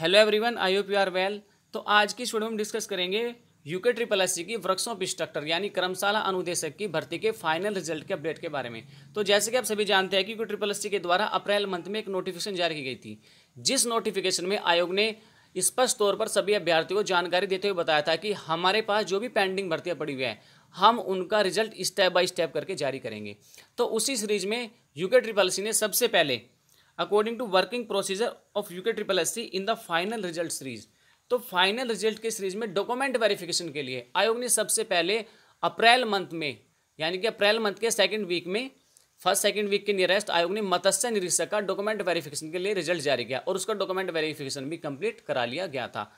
hello everyone I hope you are well तो आज की स्टूडियो में डिस्कस करेंगे यूके ट्रिपल एस की वृक्षों इंस्ट्रक्टर यानी कर्मशाला अनुदेशक की भर्ती के फाइनल रिजल्ट के अपडेट के बारे में तो जैसे कि आप सभी जानते हैं कि यूके ट्रिपल एस के द्वारा अप्रैल मंथ में एक नोटिफिकेशन जारी की गई थी जिस नोटिफिकेशन में आयोग ने स्पष्ट तौर पर सभी अभ्यर्थियों को जानकारी देते हुए बताया था कि हमारे पास जो भी पेंडिंग भर्तियाँ पड़ी हुई है हम उनका रिजल्ट स्टेप बाय स्टेप करके जारी करेंगे तो उसी सीरीज में यूके ट्रिपल सी ने सबसे पहले according to working procedure of UK triple S C in the final result series तो फाइनल रिजल्ट के सीरीज में डॉक्यूमेंट वेरिफिकेशन के लिए आयोग ने सबसे पहले अप्रैल मंथ में यानी कि अप्रैल मंथ के सेकेंड वीक में फर्स्ट सेकेंड वीक के नियरेस्ट आयोग ने मत्स्य निरीक्षक का डॉक्यूमेंट वेरिफिकेशन के लिए रिजल्ट जारी किया और उसका डॉक्यूमेंट वेरिफिकेशन भी कंप्लीट करा लिया गया था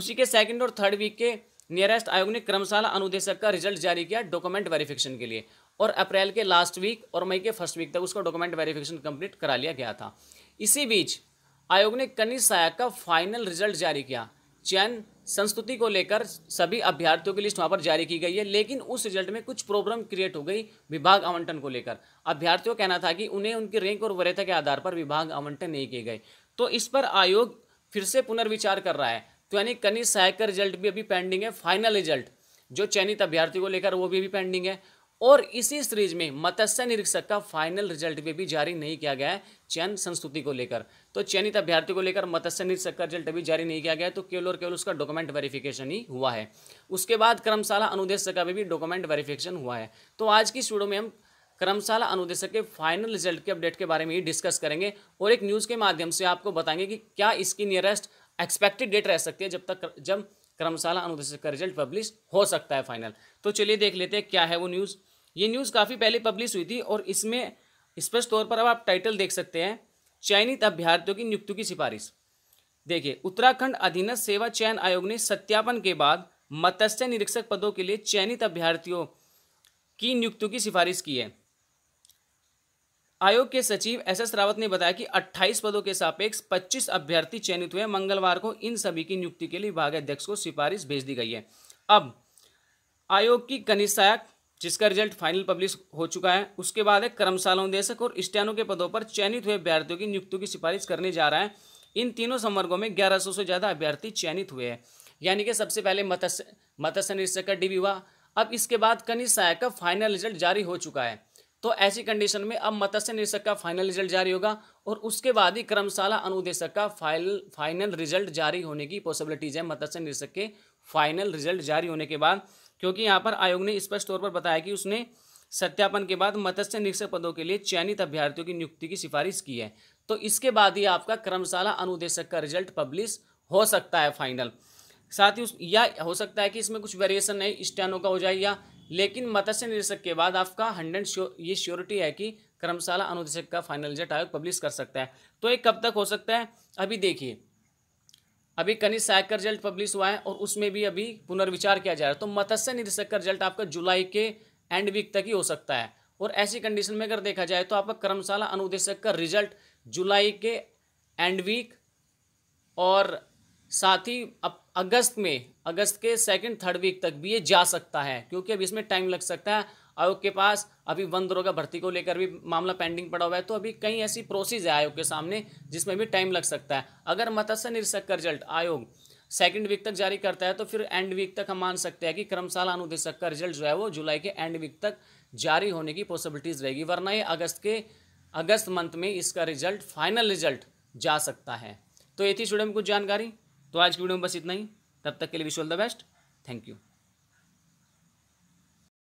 उसी के सेकेंड और थर्ड वीक के नियरेस्ट आयोग ने क्रमशाला अनुदेशक का रिजल्ट जारी किया डॉक्यूमेंट वेरिफिकेशन के लिए और अप्रैल के लास्ट वीक और मई के फर्स्ट वीक तक उसका डॉक्यूमेंट वेरिफिकेशन कंप्लीट करा लिया गया था इसी बीच आयोग ने कनी सहायक का फाइनल रिजल्ट जारी किया चयन संस्तुति को लेकर सभी अभ्यर्थियों की लिस्ट वहाँ पर जारी की गई है लेकिन उस रिजल्ट में कुछ प्रॉब्लम क्रिएट हो गई विभाग आवंटन को लेकर अभ्यर्थियों का कहना था कि उन्हें उनकी रैंक और वरीयता के आधार पर विभाग आवंटन नहीं किए गए तो इस पर आयोग फिर से पुनर्विचार कर रहा है तो यानी कनी सहायक का रिजल्ट भी अभी पेंडिंग है फाइनल रिजल्ट जो चयनित अभ्यर्थी को लेकर वो भी अभी पेंडिंग है और इसी सीरीज में मत्स्य निरीक्षक का फाइनल रिजल्ट भी जारी नहीं किया गया है चयन संस्तुति को लेकर तो चयनित अभ्यर्थी को लेकर मत्स्य निरीक्षक का रिजल्ट अभी जारी नहीं किया गया है तो केवल और केवल उसका डॉक्यूमेंट वेरिफिकेशन ही हुआ है उसके बाद क्रमशाला अनुदेशक का भी डॉक्यूमेंट वेरिफिकेशन हुआ है तो आज की स्टूडियो में हम क्रमशाला अनुदेशक के फाइनल रिजल्ट के अपडेट के बारे में ही डिस्कस करेंगे और एक न्यूज़ के माध्यम से आपको बताएंगे कि क्या इसकी नियरेस्ट एक्सपेक्टेड डेट रह सकती है जब तक जब कर्मशाला अनुदेशक का रिजल्ट पब्लिश हो सकता है फाइनल तो चलिए देख लेते हैं क्या है वो न्यूज़ ये न्यूज़ काफ़ी पहले पब्लिश हुई थी और इसमें स्पष्ट तौर पर अब आप टाइटल देख सकते हैं चयनित अभ्यर्थियों की नियुक्ति की सिफारिश देखिए उत्तराखंड अधीनस्थ सेवा चयन आयोग ने सत्यापन के बाद मत्स्य निरीक्षक पदों के लिए चयनित अभ्यर्थियों की नियुक्तियों की सिफारिश की है आयोग के सचिव एस एस रावत ने बताया कि 28 पदों के सापेक्ष 25 अभ्यर्थी चयनित हुए मंगलवार को इन सभी की नियुक्ति के लिए विभागाध्यक्ष को सिफारिश भेज दी गई है अब आयोग की कनिष्ठ सहायक जिसका रिजल्ट फाइनल पब्लिश हो चुका है उसके बाद है कर्मशालाओं निदेशक और स्टैनो के पदों पर चयनित हुए अभ्यर्थियों की नियुक्तियों की सिफारिश करने जा रहा है इन तीनों संवर्गों में ग्यारह से ज़्यादा अभ्यर्थी चयनित हुए हैं यानी कि सबसे पहले मत्स्य मत्स्य निरीक्षक का डीबी हुआ अब इसके बाद कनिष्ठ सहायक का फाइनल रिजल्ट जारी हो चुका है तो ऐसी कंडीशन में अब मत्स्य निरीक्षक का फाइनल रिजल्ट जारी होगा और उसके बाद ही क्रमशाला अनुदेशक का फाइनल फाइनल रिजल्ट जारी होने की पॉसिबिलिटीज है मत्स्य निरीक्षक के फाइनल रिजल्ट जारी होने के बाद क्योंकि यहाँ पर आयोग ने स्पष्ट तौर पर बताया कि उसने सत्यापन के बाद मत्स्य निरीक्षक पदों के लिए चयनित अभ्यर्थियों की नियुक्ति की सिफारिश की है तो इसके बाद ही आपका क्रमशाला अनुदेशक का रिजल्ट पब्लिश हो सकता है फाइनल साथ ही उस या हो सकता है कि इसमें कुछ वेरिएशन नहीं स्टैनो का हो जाए या लेकिन मत्स्य निदेशक के बाद आपका हंड्रेड श्यो, ये श्योरिटी है कि कर्मशाला अनुदेशक का फाइनल रिजल्ट आयोग पब्लिश कर सकता है तो ये कब तक हो सकता है अभी देखिए अभी कनिष्ठ सहायक का रिजल्ट पब्लिश हुआ है और उसमें भी अभी पुनर्विचार किया जा रहा है तो मत्स्य निदेशक का रिजल्ट आपका जुलाई के एंड वीक तक ही हो सकता है और ऐसी कंडीशन में अगर देखा जाए तो आपका कर्मशाला अनुदेशक का रिजल्ट जुलाई के एंड वीक और साथ ही अब अगस्त में अगस्त के सेकंड थर्ड वीक तक भी ये जा सकता है क्योंकि अभी इसमें टाइम लग सकता है आयोग के पास अभी वन दरोगा भर्ती को लेकर भी मामला पेंडिंग पड़ा हुआ है तो अभी कई ऐसी प्रोसेस है आयोग के सामने जिसमें भी टाइम लग सकता है अगर मत्स्य निरीक्षक का रिजल्ट आयोग सेकंड वीक तक जारी करता है तो फिर एंड वीक तक हम मान सकते हैं कि क्रमशाला अनुदेशक का रिजल्ट जो है वो जुलाई के एंड वीक तक जारी होने की पॉसिबिलिटीज़ रहेगी वरना ये अगस्त के अगस्त मंथ में इसका रिजल्ट फाइनल रिजल्ट जा सकता है तो ये थी स्टूडेंट कुछ जानकारी तो आज की वीडियो में बस इतना ही तब तक के लिए wish all the best thank you